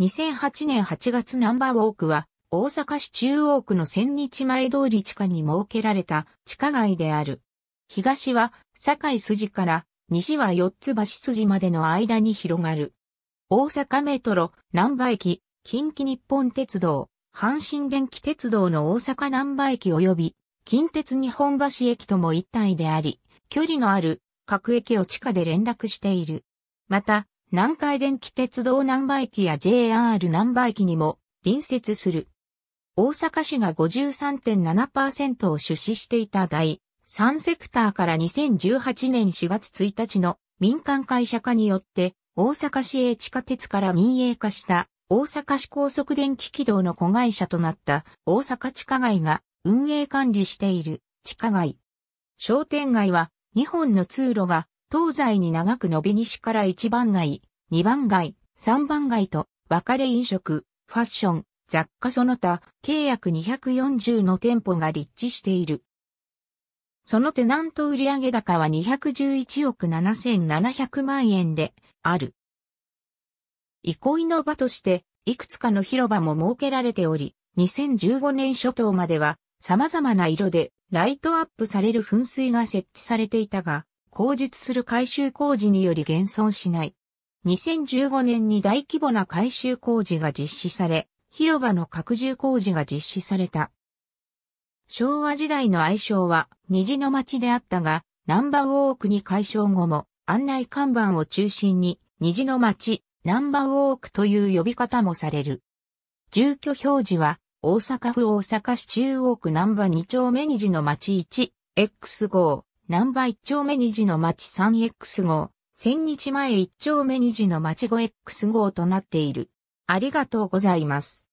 2008年8月ナンバーウォークは、大阪市中央区の千日前通り地下に設けられた地下街である。東は堺筋から西は四つ橋筋までの間に広がる。大阪メトロ、南波駅、近畿日本鉄道、阪神電気鉄道の大阪南波駅及び、近鉄日本橋駅とも一体であり、距離のある各駅を地下で連絡している。また、南海電気鉄道南波駅や JR 南波駅にも隣接する。大阪市が53.7%を出資していた第3セクターから2018年4月1日の民間会社化によって大阪市営地下鉄から民営化した大阪市高速電気軌道の子会社となった大阪地下街が運営管理している地下街。商店街は2本の通路が東西に長く伸び西から1番街、2番街、3番街と、別れ飲食、ファッション、雑貨その他、契約240の店舗が立地している。そのテナント売上高は211億7700万円である。憩いの場として、いくつかの広場も設けられており、2015年初頭までは様々な色でライトアップされる噴水が設置されていたが、口述する改修工事により現存しない。2015年に大規模な改修工事が実施され、広場の拡充工事が実施された。昭和時代の愛称は虹の町であったが、南ーウォークに改称後も案内看板を中心に虹の町、南ーウォークという呼び方もされる。住居表示は大阪府大阪市中央区バ波2丁目虹の町 1X5 南波一丁目二時の町 3X 号、千日前一丁目二時の町 5X 号となっている。ありがとうございます。